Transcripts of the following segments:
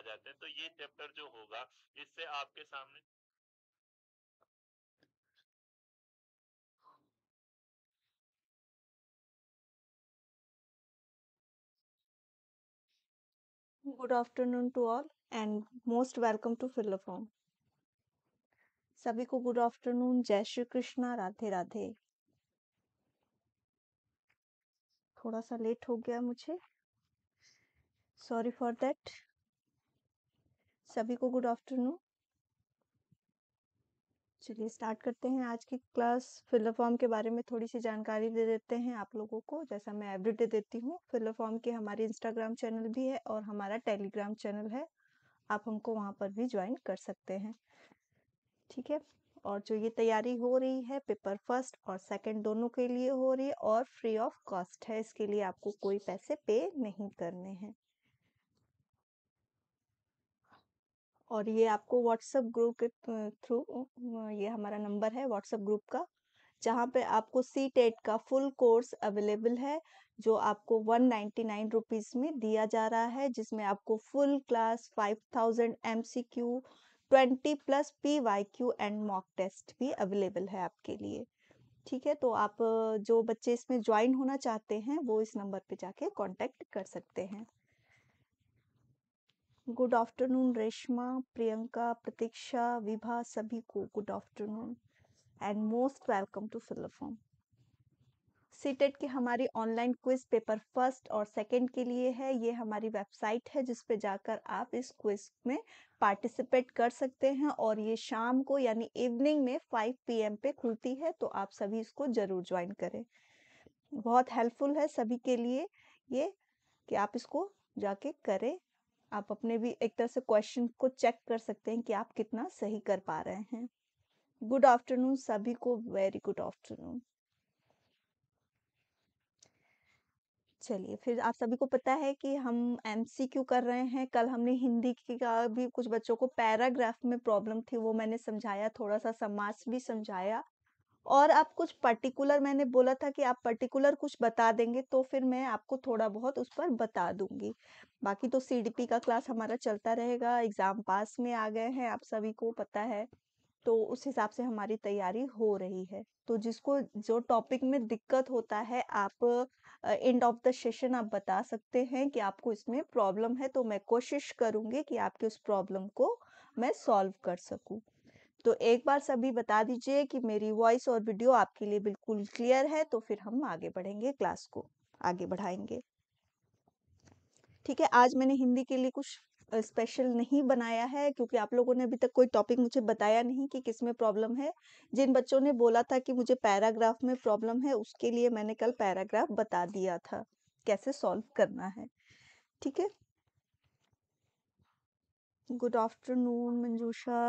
आ जाते हैं तो ये चैप्टर जो होगा इससे आपके सामने good afternoon to all and most welcome to Philoform सभी को गुड आफ्टरनून जय श्री कृष्णा राधे राधे थोड़ा सा लेट हो गया मुझे सॉरी फॉर दैट सभी को गुड आफ्टरनून चलिए स्टार्ट करते हैं आज की क्लास फिलर फॉर्म के बारे में थोड़ी सी जानकारी दे देते हैं आप लोगों को जैसा मैं एवरीडे देती हूँ फिलर फॉर्म के हमारे इंस्टाग्राम चैनल भी है और हमारा टेलीग्राम चैनल है आप हमको वहाँ पर भी ज्वाइन कर सकते हैं ठीक है और जो ये तैयारी हो रही है पेपर फर्स्ट और सेकेंड दोनों के लिए हो रही है और फ्री ऑफ कॉस्ट है इसके लिए आपको कोई पैसे पे नहीं करने हैं और ये आपको व्हाट्सएप ग्रुप के थ्रू ये हमारा नंबर है व्हाट्सएप ग्रुप का जहाँ पे आपको सी टेट e का फुल कोर्स अवेलेबल है जो आपको वन नाइन्टी नाइन रुपीज़ में दिया जा रहा है जिसमें आपको full class five thousand M C Q twenty plus P Y Q and mock test भी अवेलेबल है आपके लिए ठीक है तो आप जो बच्चे इसमें ज्वाइन होना चाहते हैं वो इस नंबर पे जाके कांटेक्ट कर सकते हैं गुड आफ्टरनून रेशमा प्रियंका प्रतीक्षा विभा सभी को good afternoon and most welcome to Philoform CTET के हमारी ऑनलाइन क्विज पेपर फर्स्ट और सेकंड के लिए है ये हमारी वेबसाइट है जिस पे जाकर आप इस क्विज में पार्टिसिपेट कर सकते हैं और ये शाम को यानी इवनिंग में 5 पीएम पे खुलती है तो आप सभी इसको जरूर ज्वाइन करें बहुत हेल्पफुल है सभी के लिए ये कि आप इसको जाके करें आप अपने भी एक तरह से क्वेश्चन को चेक कर सकते हैं कि आप कितना सही कर पा रहे हैं गुड आफ्टरनून सभी को वेरी गुड आफ्टरनून चलिए फिर आप सभी को पता है कि हम एमसीक्यू कर रहे हैं कल हमने हिंदी की का भी कुछ बच्चों को पैराग्राफ में प्रॉब्लम थी वो मैंने समझाया थोड़ा सा समाज भी समझाया और आप कुछ पर्टिकुलर मैंने बोला था कि आप पर्टिकुलर कुछ बता देंगे तो फिर मैं आपको थोड़ा बहुत उस पर बता दूंगी बाकी तो सीडीपी का क्लास हमारा चलता रहेगा एग्ज़ाम पास में आ गए हैं आप सभी को पता है तो उस हिसाब से हमारी तैयारी हो रही है तो जिसको जो टॉपिक में दिक्कत होता है आप एंड ऑफ द सेशन आप बता सकते हैं कि आपको इसमें प्रॉब्लम है तो मैं कोशिश करूंगी कि आपके उस प्रॉब्लम को मैं सॉल्व कर सकूं तो एक बार सभी बता दीजिए कि मेरी वॉइस और वीडियो आपके लिए बिल्कुल क्लियर है तो फिर हम आगे बढ़ेंगे क्लास को आगे बढ़ाएंगे ठीक है आज मैंने हिंदी के लिए कुछ स्पेशल नहीं बनाया है क्योंकि आप लोगों ने अभी तक कोई टॉपिक मुझे बताया नहीं कि किस में प्रॉब्लम है जिन बच्चों ने बोला था कि मुझे पैराग्राफ में प्रॉब्लम है उसके लिए मैंने कल पैराग्राफ बता दिया था कैसे सॉल्व करना है ठीक है गुड आफ्टरनून मंजूषा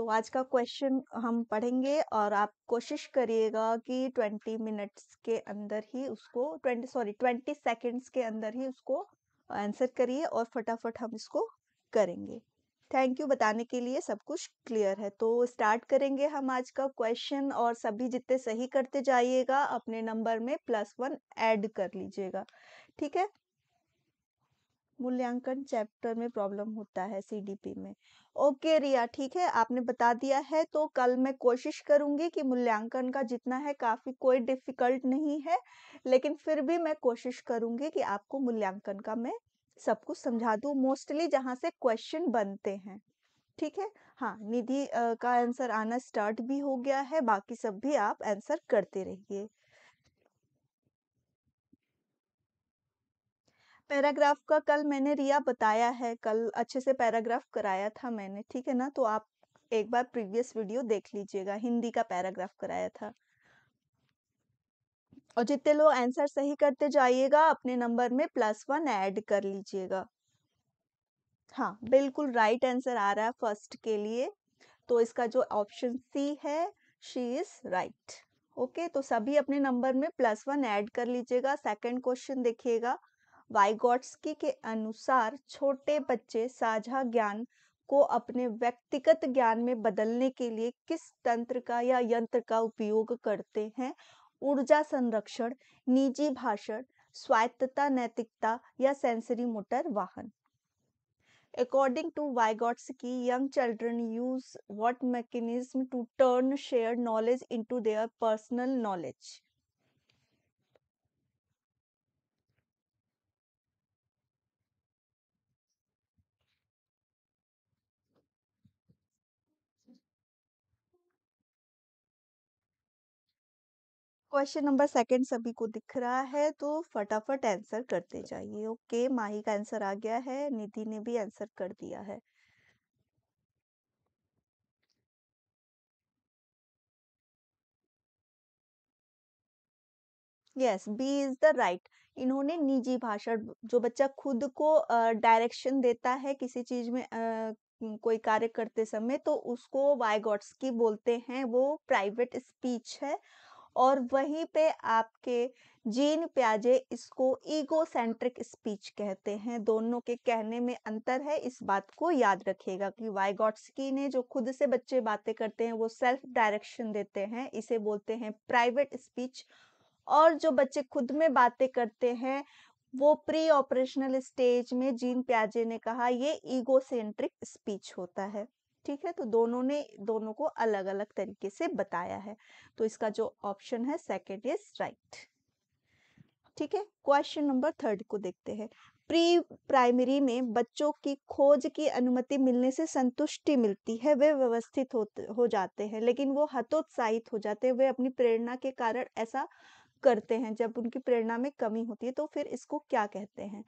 तो आज का क्वेश्चन हम पढ़ेंगे और आप कोशिश करिएगा कि 20 मिनट्स के अंदर ही उसको 20 सॉरी 20 सेकंड्स के अंदर ही उसको आंसर करिए और फटाफट हम इसको करेंगे थैंक यू बताने के लिए सब कुछ क्लियर है तो स्टार्ट करेंगे हम आज का क्वेश्चन और सभी जितने सही करते जाइएगा अपने नंबर में प्लस वन ऐड कर लीजिएगा ठीक है मूल्यांकन चैप्टर में प्रॉब्लम होता है सीडीपी में ओके रिया ठीक है आपने बता दिया है तो कल मैं कोशिश करूंगी कि मूल्यांकन का जितना है काफ़ी कोई डिफिकल्ट नहीं है लेकिन फिर भी मैं कोशिश करूंगी कि आपको मूल्यांकन का मैं सब कुछ समझा दू मोस्टली जहां से क्वेश्चन बनते हैं ठीक है हाँ निधि का आंसर आना स्टार्ट भी हो गया है बाकी सब भी आप आंसर करते रहिए पैराग्राफ का कल मैंने रिया बताया है कल अच्छे से पैराग्राफ कराया था मैंने ठीक है ना तो आप एक बार प्रीवियस वीडियो देख लीजिएगा हिंदी का पैराग्राफ कराया था और जितने लोग आंसर सही करते जाइएगा अपने नंबर में प्लस वन ऐड कर लीजिएगा हाँ बिल्कुल राइट आंसर आ रहा है फर्स्ट के लिए तो इसका जो ऑप्शन सी है शी इज राइट ओके तो सभी अपने नंबर में प्लस वन ऐड कर लीजिएगा सेकंड क्वेश्चन देखिएगा वाइगोट्स्की के अनुसार छोटे बच्चे साझा ज्ञान को अपने व्यक्तिगत ज्ञान में बदलने के लिए किस तंत्र का या यंत्र का उपयोग करते हैं ऊर्जा संरक्षण निजी भाषण स्वायत्तता नैतिकता या सेंसरी मोटर वाहन According to Vygotsky, young children use what mechanism to turn shared knowledge into their personal knowledge? Question number second सभी को दिख रहा है तो फटाफट आंसर करते जाइए ओके माही का आंसर आ गया है निधि ने भी आंसर कर दिया है yes B is the right इन्होंने निजी भाषण जो बच्चा खुद को डायरेक्शन uh, देता है किसी चीज में uh, कोई कार्य करते समय तो उसको वाई गॉड्स की बोलते हैं वो प्राइवेट स्पीच है और वहीं पे आपके जीन प्याजे इसको ईगो सेंट्रिक स्पीच कहते हैं दोनों के कहने में अंतर है इस बात को याद रखिएगा कि वाइगॉट्सकी ने जो खुद से बच्चे बातें करते हैं वो सेल्फ डायरेक्शन देते हैं इसे बोलते हैं प्राइवेट स्पीच और जो बच्चे खुद में बातें करते हैं वो प्री ऑपरेशनल स्टेज में जीन प्याजे ने कहा ये सेंट्रिक स्पीच होता है ठीक है तो दोनों ने दोनों को अलग अलग तरीके से बताया है तो इसका जो ऑप्शन है सेकेंड इज राइट ठीक है क्वेश्चन नंबर थर्ड को देखते हैं प्री प्राइमरी में बच्चों की खोज की अनुमति मिलने से संतुष्टि मिलती है वे व्यवस्थित हो, हो जाते हैं लेकिन वो हतोत्साहित हो जाते हैं वे अपनी प्रेरणा के कारण ऐसा करते हैं जब उनकी प्रेरणा में कमी होती है तो फिर इसको क्या कहते हैं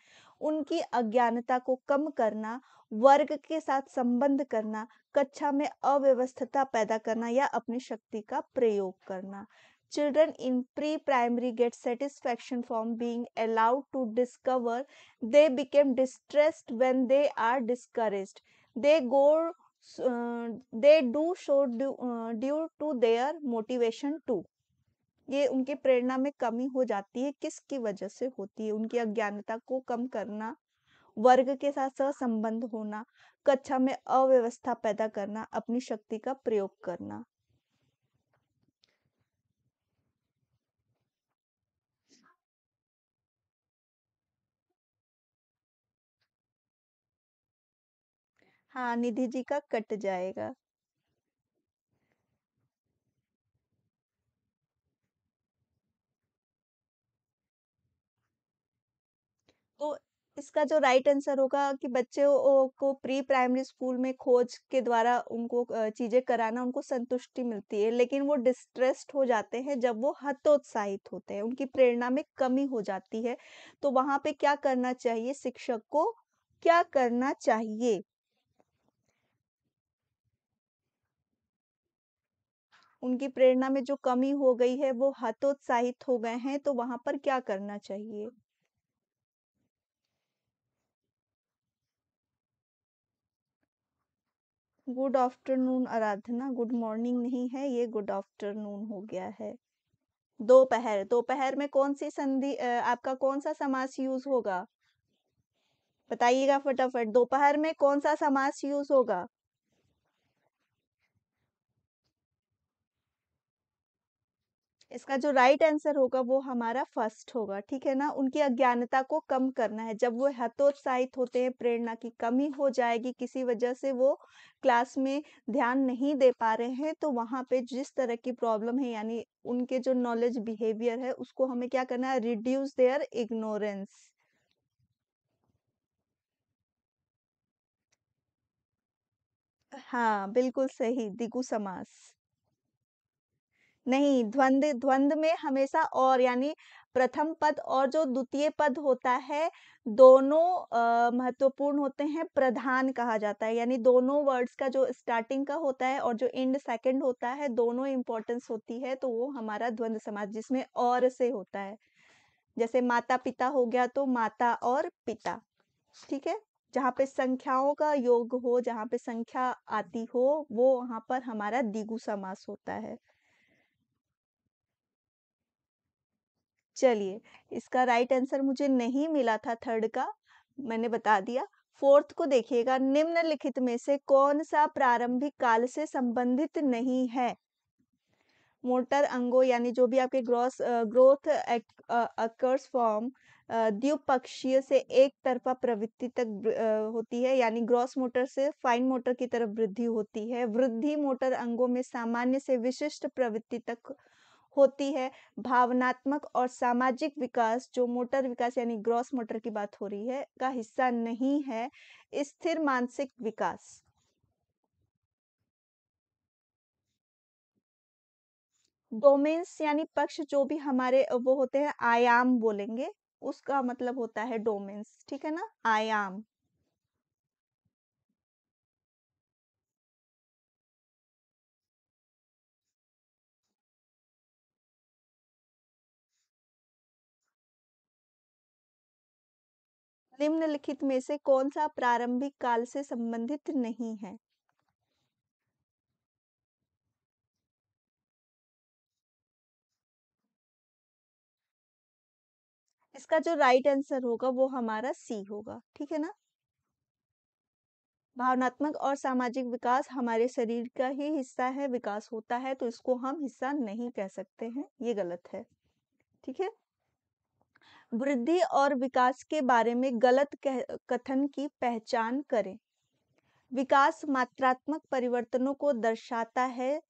उनकी अज्ञानता को कम करना वर्ग के साथ संबंध करना कक्षा में अव्यवस्थता पैदा करना या अपनी शक्ति का प्रयोग करना children in pre primary get satisfaction from being allowed to discover they became distressed when they are discourage they go they do show due to their motivation to ये उनके प्रेरणा में कमी हो जाती है किसकी वजह से होती है उनकी अज्ञानता को कम करना वर्ग के साथ सहसंबंध होना कक्षा में अव्यवस्था पैदा करना अपनी शक्ति का प्रयोग करना हाँ निधि जी का कट जाएगा इसका जो राइट आंसर होगा कि बच्चों को प्री प्राइमरी स्कूल में खोज के द्वारा उनको चीज़ें कराना उनको संतुष्टि मिलती है लेकिन वो डिस्ट्रेस्ड हो जाते हैं जब वो हतोत्साहित होते हैं उनकी प्रेरणा में कमी हो जाती है तो वहां पे क्या करना चाहिए शिक्षक को क्या करना चाहिए उनकी प्रेरणा में जो कमी हो गई है वो हतोत्साहित हो गए हैं तो वहां पर क्या करना चाहिए good afternoon Aradhana good morning नहीं है ये गुड आफ्टरनून हो गया है दोपहर दोपहर में कौन सी संधि आपका कौन सा समास यूज होगा बताइएगा फटाफट दोपहर में कौन सा समास यूज होगा इसका जो राइट आंसर होगा वो हमारा फर्स्ट होगा ठीक है ना उनकी अज्ञानता को कम करना है जब वो हतोत्साहित होते हैं प्रेरणा की कमी हो जाएगी किसी वजह से वो क्लास में ध्यान नहीं दे पा रहे हैं तो वहाँ पे जिस तरह की प्रॉब्लम है यानी उनके जो नॉलेज बिहेवियर है उसको हमें क्या करना है रिड्यूस देयर इग्नोरेंस हाँ बिल्कुल सही दिगु समास नहीं द्वंद द्वंद में हमेशा और यानी प्रथम पद और जो द्वितीय पद होता है दोनों महत्वपूर्ण होते हैं प्रधान कहा जाता है यानी दोनों वर्ड्स का जो स्टार्टिंग का होता है और जो एंड सेकंड होता है दोनों इंपॉर्टेंस होती है तो वो हमारा द्वंद समास जिसमें और से होता है जैसे माता पिता हो गया तो माता और पिता ठीक है जहाँ पे संख्याओं का योग हो जहाँ पे संख्या आती हो वो वहां पर हमारा दिगु समास होता है चलिए इसका राइट आंसर मुझे नहीं मिला था थर्ड का मैंने बता दिया फोर्थ को देखिएगा निम्नलिखित में से कौन सा प्रारंभिक काल से संबंधित नहीं है मोटर अंगो यानी जो भी आपके ग्रोस ग्रोथ अकर्स फॉर्म द्विपक्षीय से एक तरफा प्रवृत्ति तक होती है यानी ग्रॉस मोटर से फाइन मोटर की तरफ वृद्धि होती है वृद्धि मोटर अंगों में सामान्य से विशिष्ट प्रवृत्ति तक होती है भावनात्मक और सामाजिक विकास जो मोटर विकास यानी ग्रॉस मोटर की बात हो रही है का हिस्सा नहीं है स्थिर मानसिक विकास डोमेन्स यानी पक्ष जो भी हमारे वो होते हैं आयाम बोलेंगे उसका मतलब होता है डोमेन्स ठीक है ना आयाम निम्नलिखित में से कौन सा प्रारंभिक काल से संबंधित नहीं है इसका जो राइट आंसर होगा वो हमारा सी होगा ठीक है ना भावनात्मक और सामाजिक विकास हमारे शरीर का ही हिस्सा है विकास होता है तो इसको हम हिस्सा नहीं कह सकते हैं ये गलत है ठीक है वृद्धि और विकास के बारे में गलत कथन की पहचान करें विकास मात्रात्मक परिवर्तनों को दर्शाता है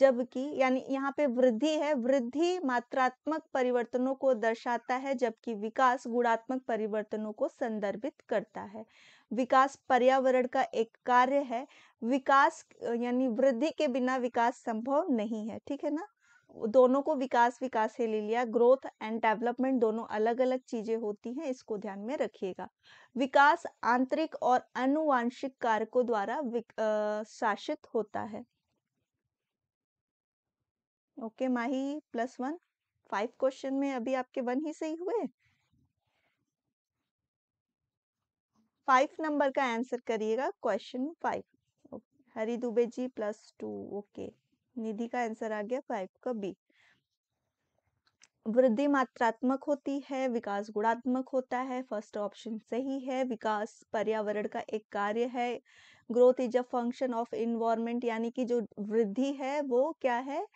जबकि यानी यहाँ पे वृद्धि है वृद्धि मात्रात्मक परिवर्तनों को दर्शाता है जबकि विकास गुणात्मक परिवर्तनों को संदर्भित करता है विकास पर्यावरण का एक कार्य है विकास यानी वृद्धि के बिना विकास संभव नहीं है ठीक है ना दोनों को विकास विकास से ले लिया ग्रोथ एंड डेवलपमेंट दोनों अलग अलग चीजें होती हैं इसको ध्यान में रखिएगा विकास आंतरिक और अनुवांशिक कारकों द्वारा शासित होता है okay Mahi plus one five question में अभी आपके वन ही सही हुए फाइव नंबर का आंसर करिएगा question five Hari Dubey ji plus two okay okay. Nidhi का आंसर आ गया फाइव का बी वृद्धि मात्रात्मक होती है विकास गुणात्मक होता है फर्स्ट ऑप्शन सही है विकास पर्यावरण का एक कार्य है growth is a function of environment यानी कि जो वृद्धि है वो क्या है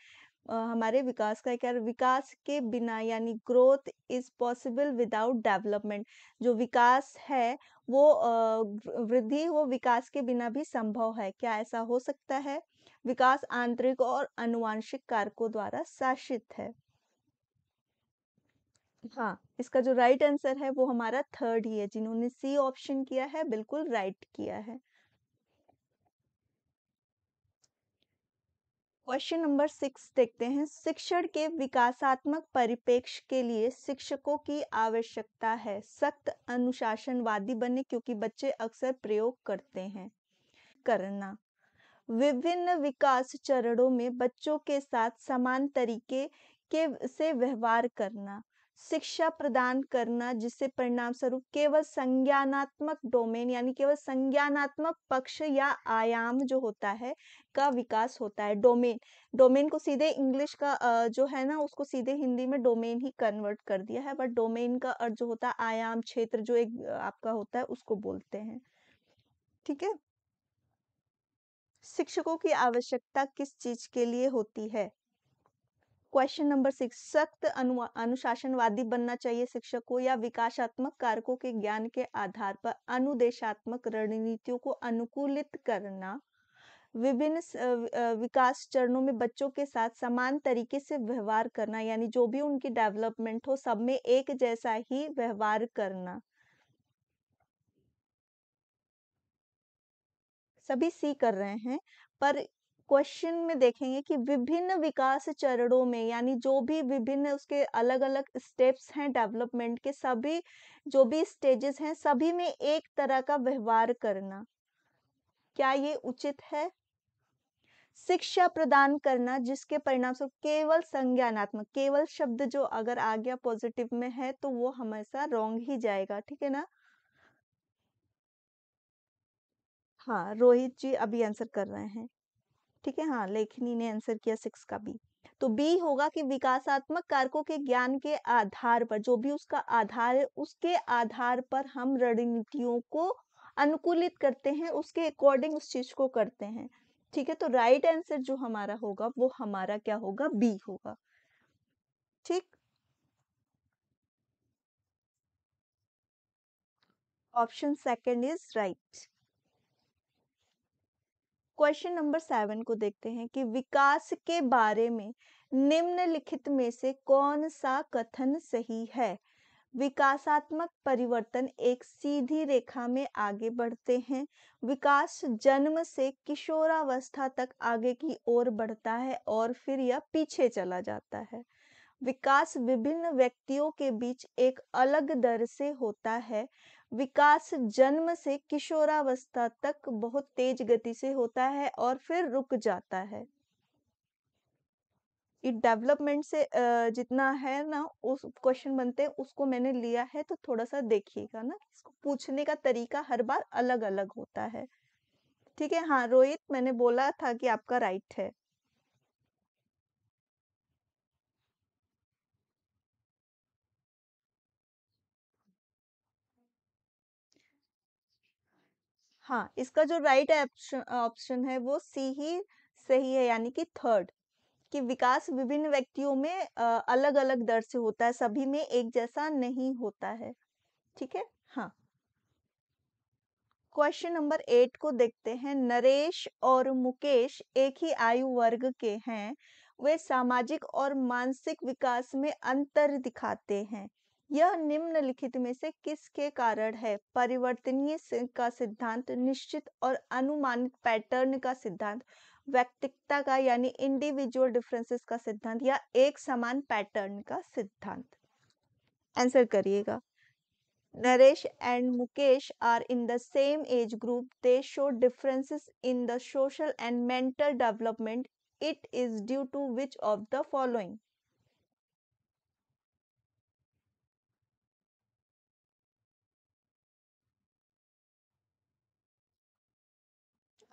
हमारे विकास का क्या विकास के बिना यानी growth is possible without development जो विकास है वो वृद्धि वो विकास के बिना भी संभव है क्या ऐसा हो सकता है विकास आंतरिक और अनुवांशिक कारकों द्वारा शासित है हाँ इसका जो राइट आंसर है वो हमारा थर्ड ही है जिन्होंने सी ऑप्शन किया है बिल्कुल राइट किया है क्वेश्चन नंबर सिक्स देखते हैं शिक्षण के विकासात्मक परिपेक्ष के लिए शिक्षकों की आवश्यकता है सख्त अनुशासनवादी बने क्योंकि बच्चे अक्सर प्रयोग करते हैं करना विभिन्न विकास चरणों में बच्चों के साथ समान तरीके के से व्यवहार करना शिक्षा प्रदान करना जिससे परिणाम स्वरूप केवल संज्ञानात्मक डोमेन यानी केवल संज्ञानात्मक पक्ष या आयाम जो होता है का विकास होता है डोमेन डोमेन को सीधे इंग्लिश का जो है ना उसको सीधे हिंदी में डोमेन ही कन्वर्ट कर दिया है बट डोमेन का अर्थ जो होता है आयाम क्षेत्र जो एक आपका होता है उसको बोलते हैं ठीक है शिक्षकों की आवश्यकता किस चीज के लिए होती है क्वेश्चन नंबर सिक्स सख्त अनुशासनवादी बनना चाहिए शिक्षक को या विकासात्मक कारकों के ज्ञान के आधार पर अनुदेशात्मक रणनीतियों को अनुकूलित करना विभिन्न विकास चरणों में बच्चों के साथ समान तरीके से व्यवहार करना यानी जो भी उनकी डेवलपमेंट हो सब में एक जैसा ही व्यवहार करना सभी सी कर रहे हैं पर क्वेश्चन में देखेंगे कि विभिन्न विकास चरणों में यानी जो भी विभिन्न उसके अलग अलग स्टेप्स हैं डेवलपमेंट के सभी जो भी स्टेजेस हैं सभी में एक तरह का व्यवहार करना क्या ये उचित है शिक्षा प्रदान करना जिसके परिणाम से केवल संज्ञानात्मक केवल शब्द जो अगर आ गया पॉजिटिव में है तो वो हमेशा रॉन्ग ही जाएगा ठीक है ना हाँ रोहित जी अभी आंसर कर रहे हैं ठीक है हाँ लेखनी ने आंसर किया सिक्स का बी तो बी होगा कि विकासात्मक कारकों के ज्ञान के आधार पर जो भी उसका आधार है उसके आधार पर हम रणनीतियों को अनुकूलित करते हैं उसके अकॉर्डिंग उस चीज को करते हैं ठीक है तो राइट right आंसर जो हमारा होगा वो हमारा क्या होगा बी होगा ठीक option second is right question number seven को देखते हैं कि विकास के बारे में निम्नलिखित में से कौन सा कथन सही है विकासात्मक परिवर्तन एक सीधी रेखा में आगे बढ़ते हैं विकास जन्म से किशोरावस्था तक आगे की ओर बढ़ता है और फिर यह पीछे चला जाता है विकास विभिन्न व्यक्तियों के बीच एक अलग दर से होता है विकास जन्म से किशोरावस्था तक बहुत तेज गति से होता है और फिर रुक जाता है डेवलपमेंट से जितना है ना उस क्वेश्चन बनते हैं उसको मैंने लिया है तो थोड़ा सा देखिएगा ना इसको पूछने का तरीका हर बार अलग अलग होता है ठीक है हाँ रोहित मैंने बोला था कि आपका राइट है हाँ इसका जो राइट ऑप्शन है वो सी ही सही है यानी कि थर्ड कि विकास विभिन्न व्यक्तियों में अलग अलग दर से होता है सभी में एक जैसा नहीं होता है ठीक है हाँ क्वेश्चन नंबर एट को देखते हैं नरेश और मुकेश एक ही आयु वर्ग के हैं वे सामाजिक और मानसिक विकास में अंतर दिखाते हैं यह निम्नलिखित में से किसके कारण है परिवर्तनीय का सिद्धांत निश्चित और अनुमानित पैटर्न का सिद्धांत व्यक्तिकता का यानी इंडिविजुअल डिफरेंसेस का सिद्धांत या एक समान पैटर्न का सिद्धांत आंसर करिएगा Naresh and Mukesh are in the same age group they show differences in the social and mental development it is due to which of the following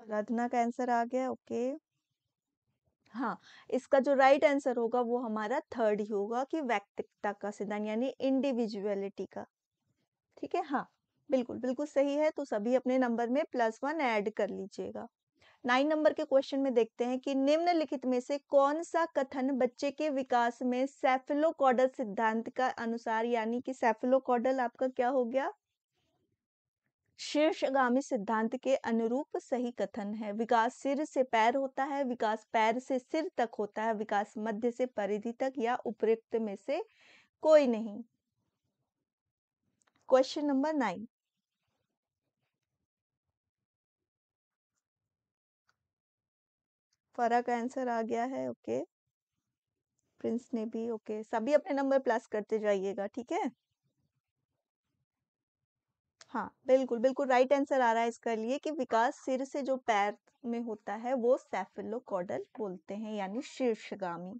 Aradhana का आंसर आ गया ओके हाँ इसका जो राइट right आंसर होगा वो हमारा थर्ड ही होगा कि व्यक्तिकता का सिद्धांत यानी इंडिविजुअलिटी का ठीक है हाँ बिल्कुल बिल्कुल सही है तो सभी अपने नंबर में प्लस वन ऐड कर लीजिएगा नाइन नंबर के क्वेश्चन में देखते हैं कि निम्नलिखित में से कौन सा कथन बच्चे के विकास में सेफिलोकॉडल सिद्धांत का अनुसार यानी कि सेफिलोकॉडल आपका क्या हो गया शीर्षगामी सिद्धांत के अनुरूप सही कथन है विकास सिर से पैर होता है विकास पैर से सिर तक होता है विकास मध्य से परिधि तक या उपरिक्त में से कोई नहीं क्वेश्चन नंबर नाइन फरक आंसर आ गया है ओके प्रिंस ने भी ओके सभी अपने नंबर प्लस करते जाइएगा ठीक है हाँ बिल्कुल बिल्कुल राइट आंसर आ रहा है इसका लिए कि विकास सिर से जो पैर में होता है वो सेफेलोकॉडल बोलते हैं यानी शीर्षगामी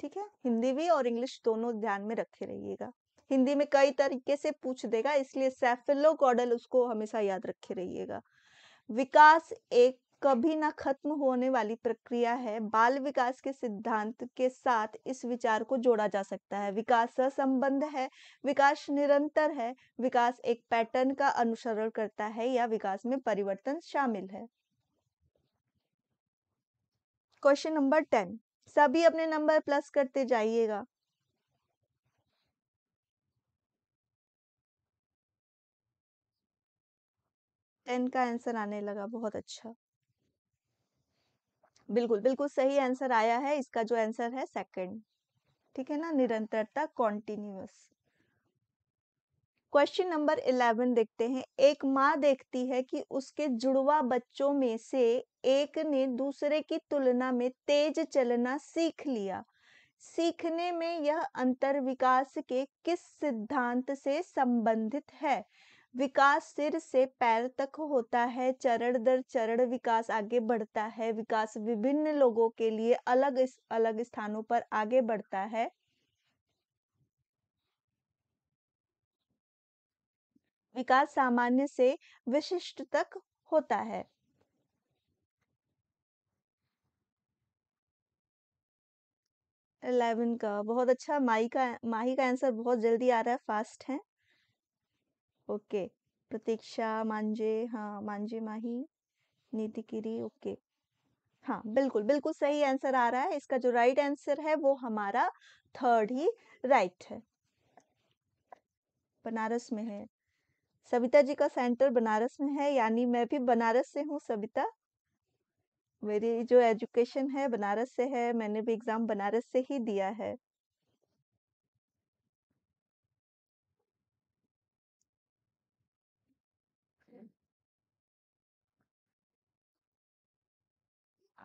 ठीक है हिंदी भी और इंग्लिश दोनों ध्यान में रखे रहिएगा हिंदी में कई तरीके से पूछ देगा इसलिए सेफेलोकॉडल उसको हमेशा याद रखे रहिएगा विकास एक कभी ना खत्म होने वाली प्रक्रिया है बाल विकास के सिद्धांत के साथ इस विचार को जोड़ा जा सकता है विकास संबंध है विकास निरंतर है विकास एक पैटर्न का अनुसरण करता है या विकास में परिवर्तन शामिल है क्वेश्चन नंबर टेन सभी अपने नंबर प्लस करते जाइएगा टेन का आंसर आने लगा बहुत अच्छा बिल्कुल बिल्कुल सही आंसर आया है इसका जो आंसर है सेकंड ठीक है ना निरंतरता कॉन्टिन्यूस क्वेश्चन नंबर इलेवन देखते हैं एक माँ देखती है कि उसके जुड़वा बच्चों में से एक ने दूसरे की तुलना में तेज चलना सीख लिया सीखने में यह अंतर विकास के किस सिद्धांत से संबंधित है विकास सिर से पैर तक होता है चरण दर चरण विकास आगे बढ़ता है विकास विभिन्न लोगों के लिए अलग अलग स्थानों पर आगे बढ़ता है विकास सामान्य से विशिष्ट तक होता है इलेवन का बहुत अच्छा माई का माही का आंसर बहुत जल्दी आ रहा है फास्ट है ओके प्रतीक्षा मांझे हाँ मांझे माही नीति गिरी ओके हाँ बिल्कुल बिल्कुल सही आंसर आ रहा है इसका जो राइट आंसर है वो हमारा थर्ड ही राइट है बनारस में है सविता जी का सेंटर बनारस में है यानी मैं भी बनारस से हूँ सविता मेरी जो एजुकेशन है बनारस से है मैंने भी एग्जाम बनारस से ही दिया है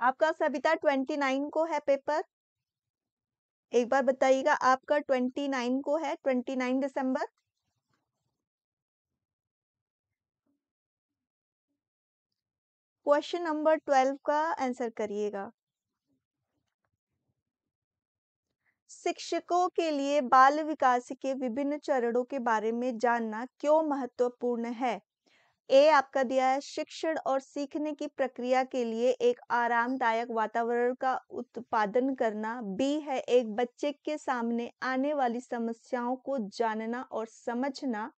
आपका सविता ट्वेंटी नाइन को है पेपर एक बार बताइएगा आपका ट्वेंटी नाइन को है ट्वेंटी नाइन दिसंबर क्वेश्चन नंबर ट्वेल्व का आंसर करिएगा शिक्षकों के लिए बाल विकास के विभिन्न चरणों के बारे में जानना क्यों महत्वपूर्ण है ए आपका दिया है शिक्षण और सीखने की प्रक्रिया के लिए एक आरामदायक वातावरण का उत्पादन करना बी है एक बच्चे के सामने आने वाली समस्याओं को जानना और समझना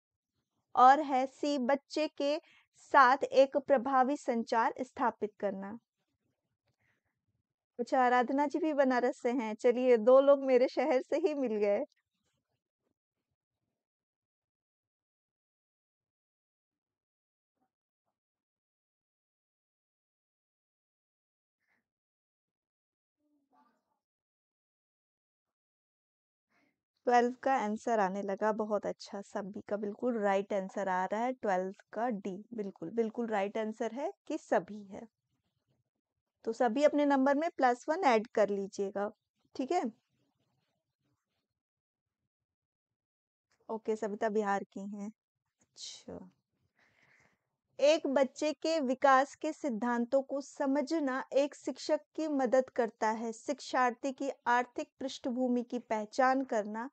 और है सी बच्चे के साथ एक प्रभावी संचार स्थापित करना अच्छा आराधना जी भी बनारस से हैं चलिए दो लोग मेरे शहर से ही मिल गए ट्वेल्व का आंसर आने लगा बहुत अच्छा सभी का बिल्कुल राइट आंसर आ रहा है ट्वेल्थ का डी बिल्कुल बिल्कुल राइट आंसर है कि सभी है तो सभी अपने नंबर में प्लस वन ऐड कर लीजिएगा ठीक है ओके सविता बिहार की हैं अच्छा एक बच्चे के विकास के सिद्धांतों को समझना एक शिक्षक की मदद करता है शिक्षार्थी की आर्थिक पृष्ठभूमि की पहचान करना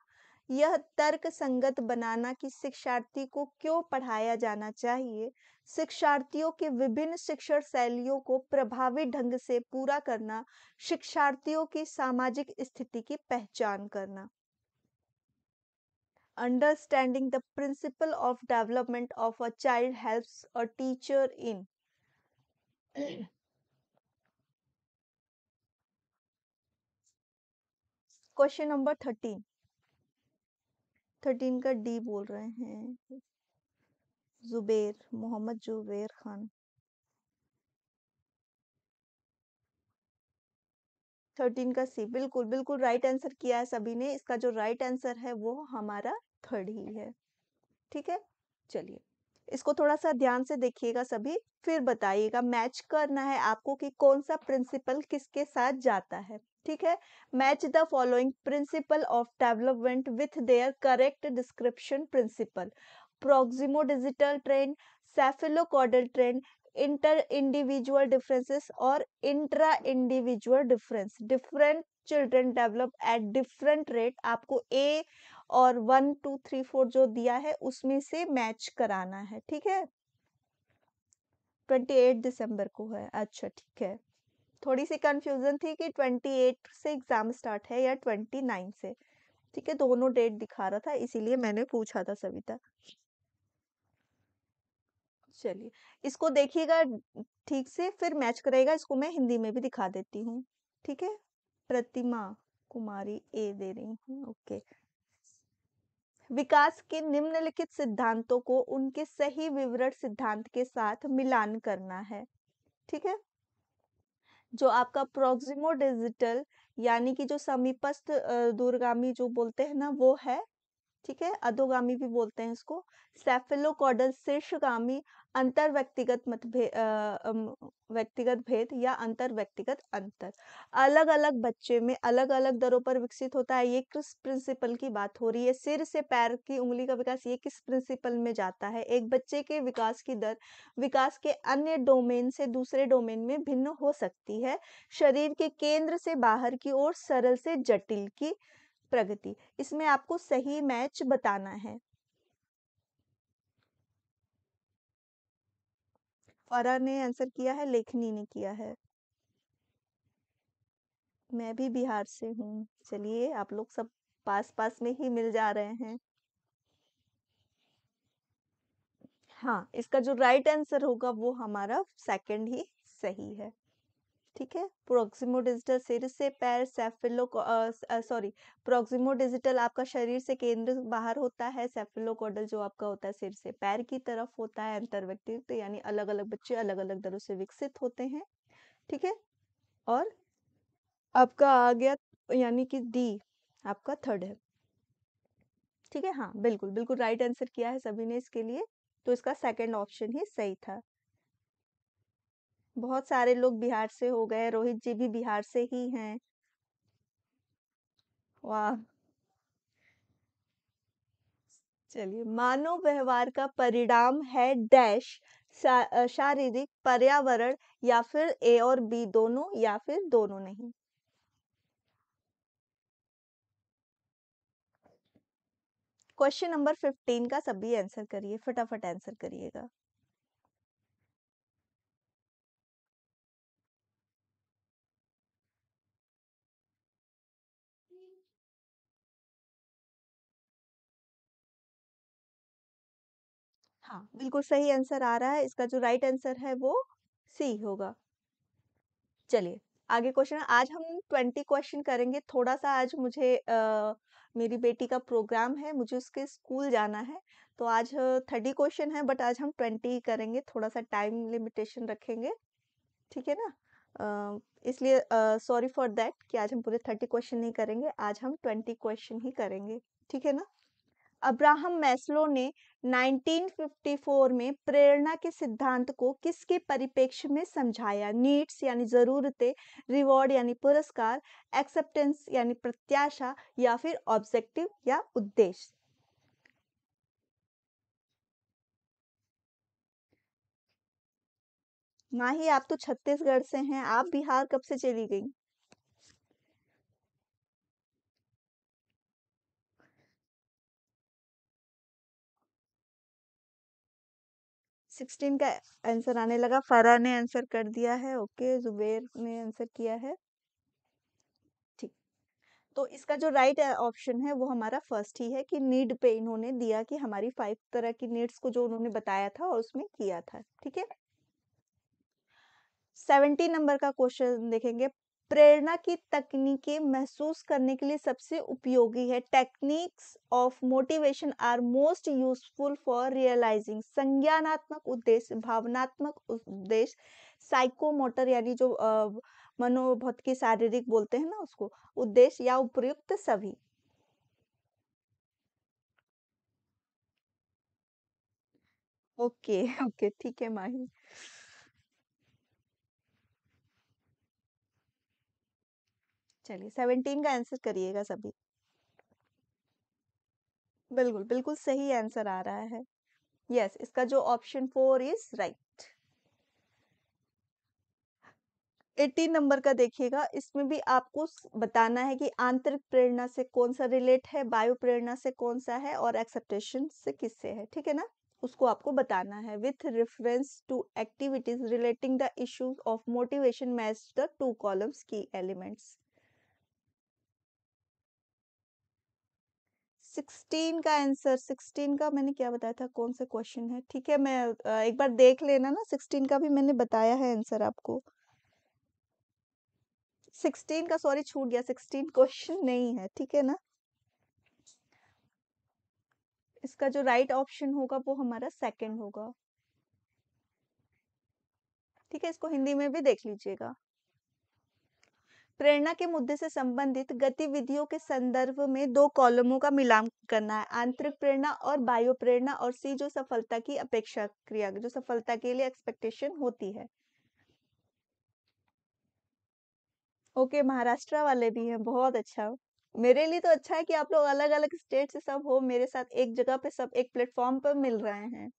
यह तर्क संगत बनाना कि शिक्षार्थी को क्यों पढ़ाया जाना चाहिए शिक्षार्थियों के विभिन्न शिक्षण शैलियों को प्रभावी ढंग से पूरा करना शिक्षार्थियों की सामाजिक स्थिति की पहचान करना Understanding the principle of development of a child helps a teacher in question number thirteen thirteen का डी बोल रहे हैं जुबेर मोहम्मद जुबेर खान थर्टीन का सी बिल्कुल बिल्कुल राइट आंसर किया है सभी ने इसका जो राइट आंसर है वो हमारा थर्ड ही है ठीक है चलिए इसको थोड़ा सा ध्यान से देखिएगा सभी फिर बताइएगा मैच करना है आपको कि कौन सा प्रिंसिपल किसके साथ जाता है ठीक है match the following principle of development with their correct description principle proximodistal trend cephalocaudal trend inter individual differences और intra individual difference different children develop at different rate आपको ए और वन टू थ्री फोर जो दिया है उसमें से match कराना है ठीक है ट्वेंटी एट दिसंबर को है अच्छा ठीक है थोड़ी सी कंफ्यूजन थी कि ट्वेंटी एट से एग्ज़ाम स्टार्ट है या ट्वेंटी नाइन से ठीक है दोनों डेट दिखा रहा था इसीलिए मैंने पूछा था सविता चलिए इसको देखिएगा ठीक से फिर मैच करेगा इसको मैं हिंदी में भी दिखा देती हूँ ठीक है प्रतिमा कुमारी ए दे रही हूँ ओके विकास के निम्नलिखित सिद्धांतों को उनके सही विवरण सिद्धांत के साथ मिलान करना है ठीक है जो आपका प्रोक्सिमो डिजिटल यानी कि जो समीपस्थ दूरगामी जो बोलते हैं ना वो है ठीक है अधोगामी भी बोलते हैं इसको सेफेलोकॉडल शीर्षगामी अंतर व्यक्तिगत मतभेद व्यक्तिगत भेद या अंतर व्यक्तिगत अंतर अलग अलग बच्चे में अलग अलग दरों पर विकसित होता है ये किस प्रिंसिपल की बात हो रही है सिर से पैर की उंगली का विकास ये किस प्रिंसिपल में जाता है एक बच्चे के विकास की दर विकास के अन्य डोमेन से दूसरे डोमेन में भिन्न हो सकती है शरीर के केंद्र से बाहर की ओर सरल से जटिल की प्रगति इसमें आपको सही मैच बताना है फरा ने आंसर किया है लेखनी ने किया है मैं भी बिहार से हूँ चलिए आप लोग सब पास पास में ही मिल जा रहे हैं हाँ इसका जो राइट आंसर होगा वो हमारा सेकंड ही सही है ठीक है प्रोक्सिमो डिजिटल सिर से पैर सेफिलो सॉरी प्रोक्सिमो डिजिटल आपका शरीर से केंद्र बाहर होता है सेफिलो कॉडल जो आपका होता है सिर से पैर की तरफ होता है अंतर्व्यक्तित्व तो यानी अलग अलग बच्चे अलग अलग दरों से विकसित होते हैं ठीक है और आपका आ गया यानी कि डी आपका थर्ड है ठीक है हाँ बिल्कुल बिल्कुल राइट आंसर किया है सभी ने इसके लिए तो इसका सेकेंड ऑप्शन ही सही था बहुत सारे लोग बिहार से हो गए, रोहित जी भी बिहार से ही हैं। वाह! चलिए, मानव व्यवहार का परिणाम है डैश शारीरिक, पर्यावरण या फिर ए और बी दोनों या फिर दोनों नहीं। क्वेश्चन नंबर फिफ्टीन का सभी आंसर करिए, फटाफट आंसर करिएगा। हाँ बिल्कुल सही आंसर आ रहा है इसका जो राइट आंसर है वो सी होगा चलिए आगे क्वेश्चन आज हम ट्वेंटी क्वेश्चन करेंगे थोड़ा सा आज मुझे आ, मेरी बेटी का प्रोग्राम है मुझे उसके स्कूल जाना है तो आज थर्टी क्वेश्चन है बट आज हम ट्वेंटी करेंगे थोड़ा सा टाइम लिमिटेशन रखेंगे ठीक है ना इसलिए सॉरी फॉर दैट कि आज हम पूरे थर्टी क्वेश्चन नहीं करेंगे आज हम ट्वेंटी क्वेश्चन ही करेंगे ठीक है ना अब्राहम मैस्लो ने 1954 में प्रेरणा के सिद्धांत को किसके परिप्रेक्ष्य में समझाया नीड्स यानी ज़रूरतें रिवॉर्ड यानी पुरस्कार एक्सेप्टेंस यानी प्रत्याशा या फिर ऑब्जेक्टिव या उद्देश्य माही आप तो छत्तीसगढ़ से हैं आप बिहार कब से चली गई सिक्सटीन का आंसर आने लगा फरा ने आंसर कर दिया है ओके जुबेर ने आंसर किया है ठीक तो इसका जो राइट right ऑप्शन है वो हमारा फर्स्ट ही है कि नीड पे इन्होंने दिया कि हमारी फाइव तरह की नीड्स को जो उन्होंने बताया था और उसमें किया था ठीक है सेवेंटी नंबर का क्वेश्चन देखेंगे प्रेरणा की तकनीकें महसूस करने के लिए सबसे उपयोगी है techniques of motivation are most useful for realising संज्ञानात्मक उद्देश्य भावनात्मक उद्देश्य साइकोमोटर यानी जो की शारीरिक बोलते हैं ना उसको उद्देश्य या उपयुक्त सभी ओके ओके ठीक है माही चलिए सेवनटीन का आंसर करिएगा सभी बिल्कुल बिल्कुल सही आंसर आ रहा है यस yes, इसका जो option four is right eighteen number का देखिएगा इसमें भी आपको बताना है कि आंतरिक प्रेरणा से कौन सा रिलेट है वायु प्रेरणा से कौन सा है और एक्सेप्टेशन से किससे है ठीक है ना उसको आपको बताना है with reference to activities relating the issues of motivation match the two columns की एलिमेंट्स सिक्सटीन का आंसर सिक्सटीन का मैंने क्या बताया था कौन सा क्वेश्चन है ठीक है मैं एक बार देख लेना ना सिक्सटीन का भी मैंने बताया है आंसर आपको सिक्सटीन का सॉरी छूट गया सिक्सटीन क्वेश्चन नहीं है ठीक है ना इसका जो राइट right ऑप्शन होगा वो हमारा सेकंड होगा ठीक है इसको हिंदी में भी देख लीजिएगा प्रेरणा के मुद्दे से संबंधित गतिविधियों के संदर्भ में दो कॉलमों का मिलान करना है आंतरिक प्रेरणा और बायो प्रेरणा और सी जो सफलता की अपेक्षा क्रिया जो सफलता के लिए एक्सपेक्टेशन होती है ओके okay, महाराष्ट्र वाले भी हैं बहुत अच्छा मेरे लिए तो अच्छा है कि आप लोग अलग अलग स्टेट से सब हो मेरे साथ एक जगह पे सब एक प्लेटफॉर्म पर मिल रहे हैं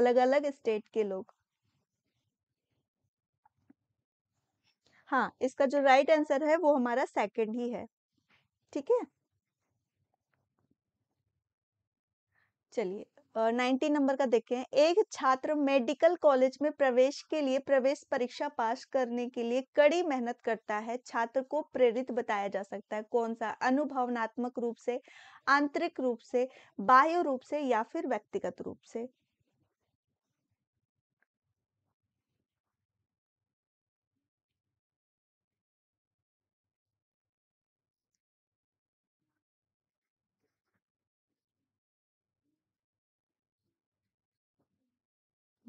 अलग अलग स्टेट के लोग हाँ इसका जो राइट right आंसर है वो हमारा सेकंड ही है ठीक है चलिए नाइनटीन नंबर का देखें एक छात्र मेडिकल कॉलेज में प्रवेश के लिए प्रवेश परीक्षा पास करने के लिए कड़ी मेहनत करता है छात्र को प्रेरित बताया जा सकता है कौन सा अनुभवनात्मक रूप से आंतरिक रूप से बाह्य रूप से या फिर व्यक्तिगत रूप से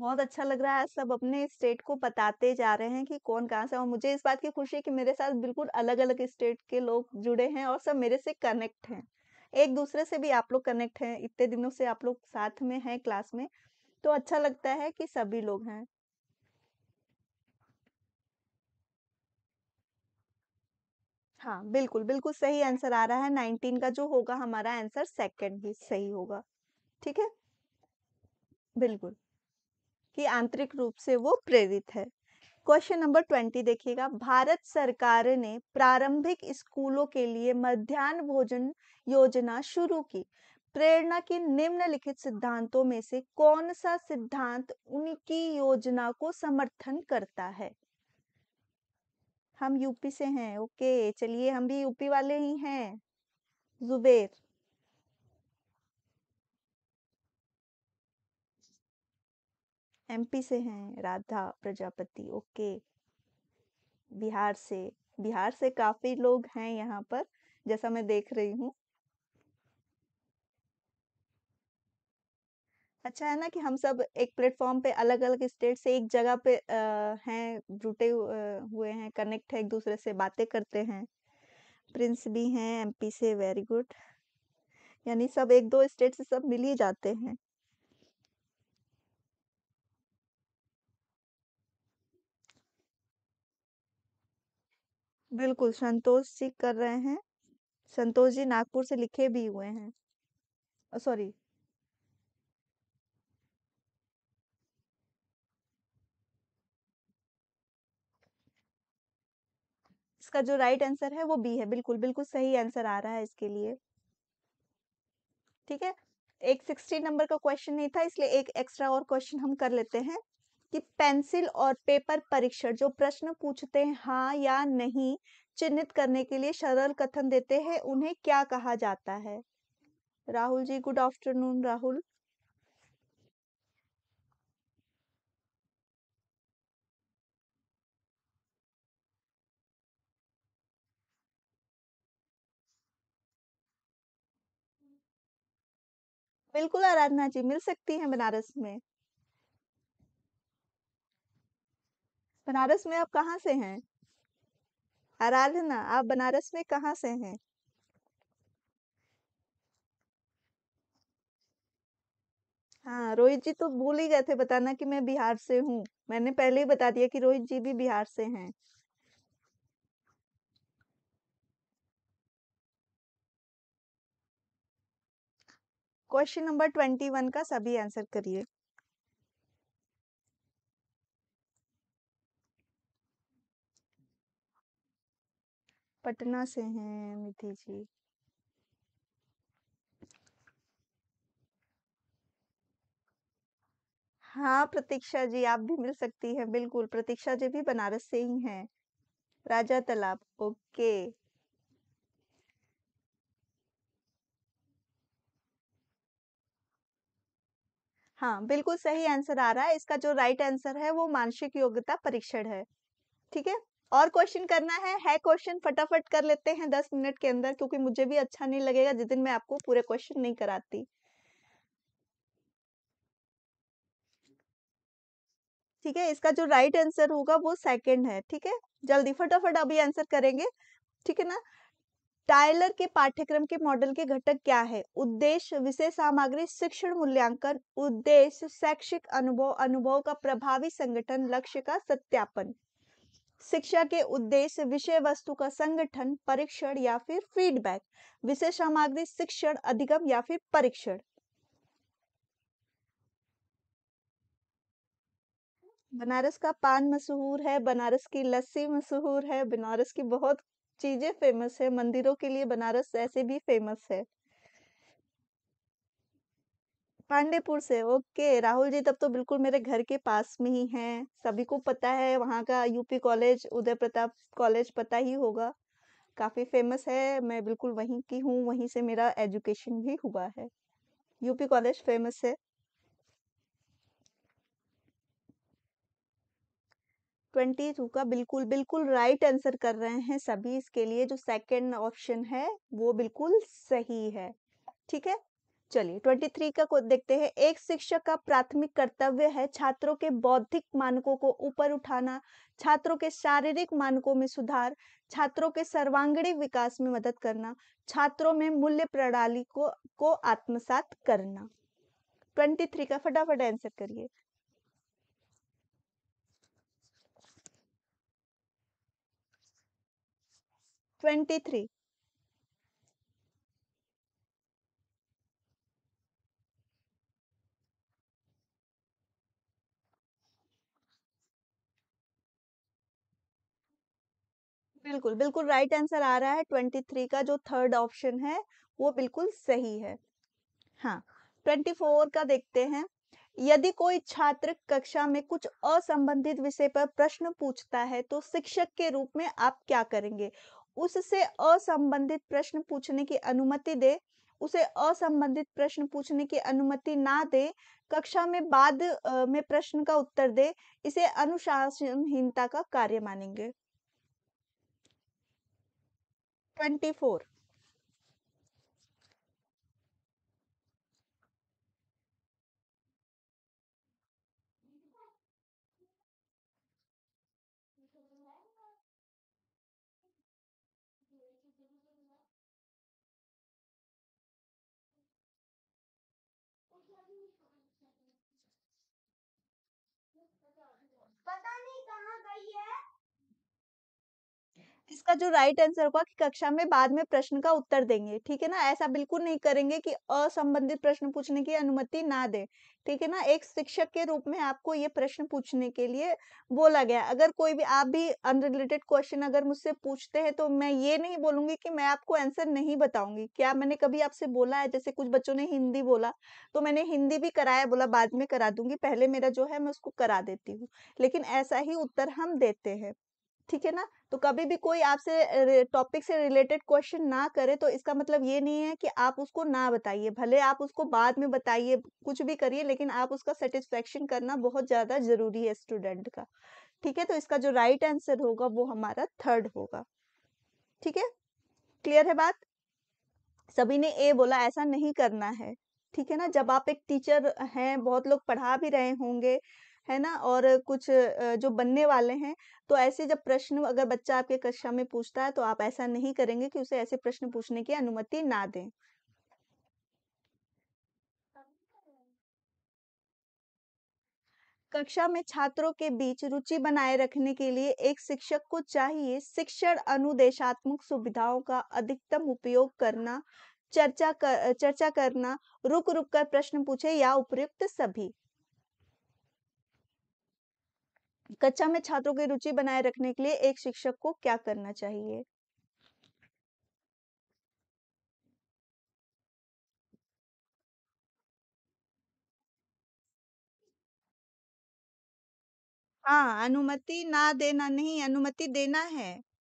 बहुत अच्छा लग रहा है सब अपने स्टेट को बताते जा रहे हैं कि कौन कहाँ से और मुझे इस बात की खुशी है कि मेरे साथ बिल्कुल अलग अलग स्टेट के लोग जुड़े हैं और सब मेरे से कनेक्ट हैं एक दूसरे से भी आप लोग कनेक्ट हैं इतने दिनों से आप लोग साथ में हैं क्लास में तो अच्छा लगता है कि सभी लोग हैं हाँ बिल्कुल बिल्कुल सही आंसर आ रहा है नाइनटीन का जो होगा हमारा आंसर सेकंड ही सही होगा ठीक है बिल्कुल कि आंतरिक रूप से वो प्रेरित है क्वेश्चन नंबर ट्वेंटी देखिएगा भारत सरकार ने प्रारंभिक स्कूलों के लिए मध्यान्ह भोजन योजना शुरू की प्रेरणा के निम्नलिखित सिद्धांतों में से कौन सा सिद्धांत उनकी योजना को समर्थन करता है हम यूपी से हैं ओके चलिए हम भी यूपी वाले ही हैं जुबेर एमपी से हैं राधा प्रजापति ओके बिहार से बिहार से काफी लोग हैं यहाँ पर जैसा मैं देख रही हूँ अच्छा है ना कि हम सब एक प्लेटफॉर्म पे अलग अलग स्टेट से एक जगह पे आ, हैं जुटे हुए हैं कनेक्ट है एक दूसरे से बातें करते हैं प्रिंस भी हैं एमपी से वेरी गुड यानी सब एक दो स्टेट से सब मिल ही जाते हैं बिल्कुल संतोष जी कर रहे हैं संतोष जी नागपुर से लिखे भी हुए हैं सॉरी इसका जो राइट आंसर है वो बी है बिल्कुल बिल्कुल सही आंसर आ रहा है इसके लिए ठीक है एक सिक्सटी नंबर का क्वेश्चन नहीं था इसलिए एक एक्स्ट्रा और क्वेश्चन हम कर लेते हैं कि पेंसिल और पेपर परीक्षण जो प्रश्न पूछते हैं हाँ या नहीं चिन्हित करने के लिए सरल कथन देते हैं उन्हें क्या कहा जाता है राहुल जी गुड आफ्टरनून राहुल बिल्कुल आराधना जी मिल सकती हैं बनारस में बनारस में आप कहाँ से हैं आराधना आप बनारस में कहाँ से हैं हाँ रोहित जी तो भूल ही गए थे बताना कि मैं बिहार से हूँ मैंने पहले ही बता दिया कि रोहित जी भी बिहार से हैं क्वेश्चन नंबर ट्वेंटी वन का सभी आंसर करिए पटना से हैं मिथि जी हाँ प्रतीक्षा जी आप भी मिल सकती हैं बिल्कुल प्रतीक्षा जी भी बनारस से ही हैं राजा तालाब ओके हाँ बिल्कुल सही आंसर आ रहा है इसका जो राइट आंसर है वो मानसिक योग्यता परीक्षण है ठीक है और क्वेश्चन करना है है क्वेश्चन फटाफट कर लेते हैं दस मिनट के अंदर क्योंकि मुझे भी अच्छा नहीं लगेगा जिस दिन मैं आपको पूरे क्वेश्चन नहीं कराती ठीक है इसका जो राइट आंसर होगा वो सेकंड है ठीक है जल्दी फटाफट अभी आंसर करेंगे ठीक है ना टाइलर के पाठ्यक्रम के मॉडल के घटक क्या है उद्देश्य विषय सामग्री शिक्षण मूल्यांकन उद्देश्य शैक्षिक अनुभव अनुभव का प्रभावी संगठन लक्ष्य का सत्यापन शिक्षा के उद्देश्य विषय वस्तु का संगठन परीक्षण या फिर फीडबैक विषय सामग्री शिक्षण अधिगम या फिर परीक्षण बनारस का पान मशहूर है बनारस की लस्सी मशहूर है बनारस की बहुत चीजें फेमस है मंदिरों के लिए बनारस ऐसे भी फेमस है पांडेपुर से, ओके। राहुल जी तब तो बिल्कुल मेरे घर के पास में ही हैं। सभी को पता है वहाँ का UP college, Uday Pratap college पता ही होगा। काफ़ी फेमस है, मैं बिल्कुल वहीं की हूँ, वहीं से मेरा एजुकेशन भी हुआ है। यूपी कॉलेज फेमस है। 22 का बिल्कुल, बिल्कुल राइट आंसर कर रहे हैं सभी इसके लिए जो सेकंड ऑप्शन है, वो बिल्कुल सही है। ठीक है? चलिए 23 का को देखते हैं एक शिक्षक का प्राथमिक कर्तव्य है छात्रों के बौद्धिक मानकों को ऊपर उठाना छात्रों के शारीरिक मानकों में सुधार छात्रों के सर्वांगीण विकास में मदद करना छात्रों में मूल्य प्रणाली को को आत्मसात करना 23 का फटाफट आंसर करिए ट्वेंटी थ्री बिल्कुल बिल्कुल राइट आंसर आ रहा है ट्वेंटी थ्री का जो थर्ड ऑप्शन है वो बिल्कुल सही है हाँ ट्वेंटी फोर का देखते हैं यदि कोई छात्र कक्षा में कुछ असंबंधित विषय पर प्रश्न पूछता है तो शिक्षक के रूप में आप क्या करेंगे उससे असंबंधित प्रश्न पूछने की अनुमति दे उसे असंबंधित प्रश्न पूछने की अनुमति ना दे कक्षा में बाद में प्रश्न का उत्तर दे इसे अनुशासनहीनता का कार्य मानेंगे 24 पता नहीं कहाँ गई है इसका जो राइट आंसर होगा कि कक्षा में बाद में प्रश्न का उत्तर देंगे ठीक है ना ऐसा बिल्कुल नहीं करेंगे कि असंबंधित प्रश्न पूछने की अनुमति ना दे ठीक है ना एक शिक्षक के रूप में आपको ये प्रश्न पूछने के लिए बोला गया अगर कोई भी आप भी अनरिलेटेड क्वेश्चन अगर मुझसे पूछते हैं तो मैं ये नहीं बोलूंगी कि मैं आपको आंसर नहीं बताऊंगी क्या मैंने कभी आपसे बोला है जैसे कुछ बच्चों ने हिंदी बोला तो मैंने हिंदी भी कराया बोला बाद में करा दूंगी पहले मेरा जो है मैं उसको करा देती हूँ लेकिन ऐसा ही उत्तर हम देते हैं ठीक है ना तो कभी भी कोई आपसे टॉपिक से रिलेटेड क्वेश्चन ना करे तो इसका मतलब ये नहीं है कि आप उसको ना बताइए भले आप उसको बाद में बताइए कुछ भी करिए लेकिन आप उसका सेटिस्फेक्शन करना बहुत ज़्यादा ज़रूरी है स्टूडेंट का ठीक है तो इसका जो राइट right आंसर होगा वो हमारा थर्ड होगा ठीक है क्लियर है बात सभी ने ए बोला ऐसा नहीं करना है ठीक है ना जब आप एक टीचर हैं बहुत लोग पढ़ा भी रहे होंगे है ना और कुछ जो बनने वाले हैं, तो ऐसे जब प्रश्न अगर बच्चा आपके कक्षा में पूछता है, तो आप ऐसा नहीं करेंगे कि उसे ऐसे प्रश्न पूछने की अनुमति ना दें। कक्षा में छात्रों के बीच रुचि बनाए रखने के लिए एक शिक्षक को चाहिए शिक्षण अनुदेशात्मक सुविधाओं का अधिकतम उपयोग करना, चर्चा कर चर्चा करना, रुक-रुक कर प्रश्न पूछे या उपयुक्त सभी। कक्षा में छात्रों की रुचि बनाए रखने के लिए एक शिक्षक को क्या करना चाहिए हाँ, अनुमति ना देना नहीं अनुमति देना है।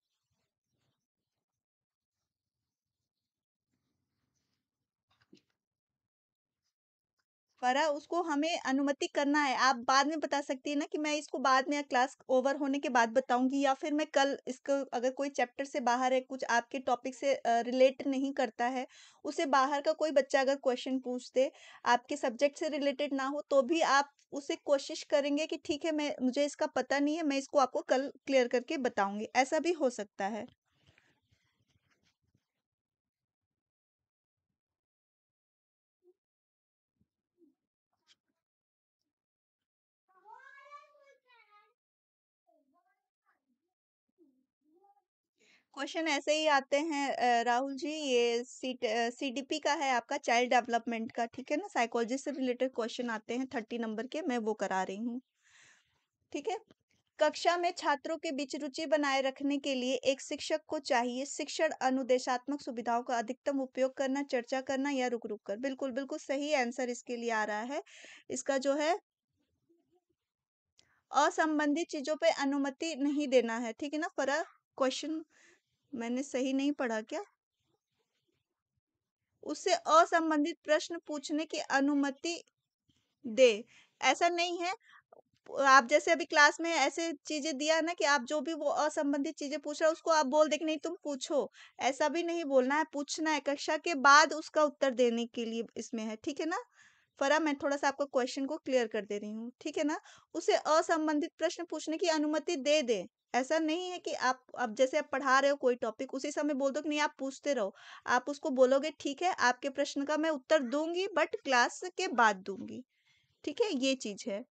करा उसको हमें अनुमति करना है आप बाद में बता सकती है ना कि मैं इसको बाद में क्लास ओवर होने के बाद बताऊंगी या फिर मैं कल इसको अगर कोई चैप्टर से बाहर है कुछ आपके टॉपिक से रिलेट नहीं करता है उसे बाहर का कोई बच्चा अगर क्वेश्चन पूछ दे आपके सब्जेक्ट से रिलेटेड ना हो तो भी आप उसे कोशिश करेंगे कि ठीक है मैं मुझे इसका पता नहीं है मैं इसको आपको कल क्लियर करके बताऊंगी ऐसा भी हो सकता है क्वेश्चन ऐसे ही आते हैं राहुल जी ये सी सीडीपी का है आपका चाइल्ड डेवलपमेंट का ठीक है ना साइकोलॉजी से रिलेटेड क्वेश्चन आते हैं थर्टी नंबर के मैं वो करा रही हूँ ठीक है कक्षा में छात्रों के बीच रुचि बनाए रखने के लिए एक शिक्षक को चाहिए शिक्षण अनुदेशात्मक सुविधाओं का अधिकतम उपयोग करना चर्चा करना या रुक रुक कर बिल्कुल बिल्कुल सही आंसर इसके लिए आ रहा है इसका जो है असंबंधित चीजों पे अनुमति नहीं देना है ठीक है ना फरा क्वेश्चन मैंने सही नहीं पढ़ा क्या उससे असंबंधित प्रश्न पूछने की अनुमति दे ऐसा नहीं है आप जैसे अभी क्लास में ऐसे चीजें दिया ना कि आप जो भी वो असंबंधित चीजें पूछ रहा उसको आप बोल दे कि नहीं तुम पूछो ऐसा भी नहीं बोलना है पूछना है कक्षा के बाद उसका उत्तर देने के लिए इसमें है ठीक है ना फरा मैं थोड़ा सा आपका क्वेश्चन को क्लियर कर दे रही हूँ ठीक है ना उसे असंबंधित प्रश्न पूछने की अनुमति दे दे ऐसा नहीं है कि आप अब जैसे आप पढ़ा रहे हो कोई टॉपिक उसी समय बोल दो कि नहीं आप पूछते रहो आप उसको बोलोगे ठीक है आपके प्रश्न का मैं उत्तर दूंगी बट क्लास के बाद दूंगी ठीक है ये चीज है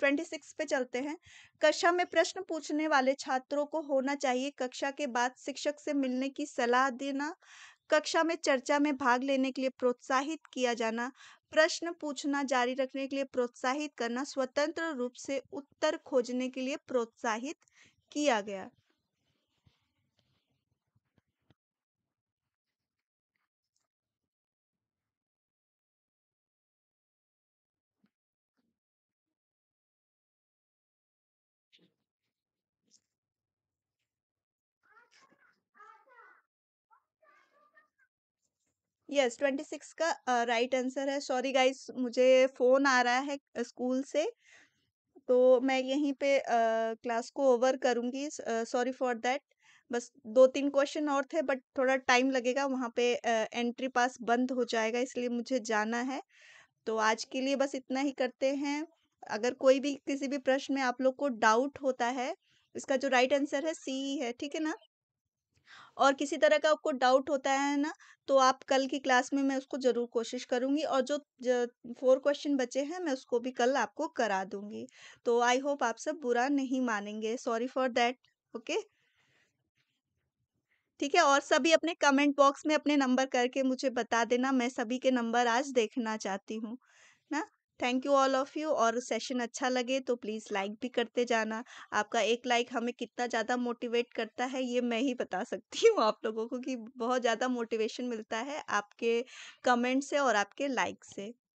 ट्वेंटी सिक्स पे चलते हैं कक्षा में प्रश्न पूछने वाले छात्रों को होना चाहिए कक्षा के बाद शिक्षक से मिलने की सलाह देना कक्षा में चर्चा में भाग लेने के लिए प्रोत्साहित किया जाना प्रश्न पूछना जारी रखने के लिए प्रोत्साहित करना स्वतंत्र रूप से उत्तर खोजने के लिए प्रोत्साहित किया गया यस ट्वेंटी सिक्स का राइट आंसर है सॉरी गाइस मुझे फ़ोन आ रहा है स्कूल से तो मैं यहीं पे क्लास को ओवर करूँगी सॉरी फॉर दैट बस दो तीन क्वेश्चन और थे बट थोड़ा टाइम लगेगा वहाँ पे एंट्री पास बंद हो जाएगा इसलिए मुझे जाना है तो आज के लिए बस इतना ही करते हैं अगर कोई भी किसी भी प्रश्न में आप लोग को डाउट होता है इसका जो राइट आंसर है सी है ठीक है ना और किसी तरह का आपको डाउट होता है ना, तो आप कल की क्लास में मैं उसको ज़रूर कोशिश करूंगी और जो फोर क्वेश्चन बचे हैं, मैं उसको भी कल आपको करा दूंगी तो आई होप आप सब बुरा नहीं मानेंगे। Sorry for that, okay? ठीक है और सभी अपने कमेंट बॉक्स में अपने नंबर करके मुझे बता देना, मैं सभी के नंबर आज देखना चाहती हूँ। ना? Thank you all of you और सेशन अच्छा लगे तो प्लीज़ लाइक भी करते जाना आपका एक लाइक हमें कितना ज़्यादा मोटिवेट करता है ये मैं ही बता सकती हूँ आप लोगों को कि बहुत ज़्यादा मोटिवेशन मिलता है आपके कमेंट से और आपके लाइक से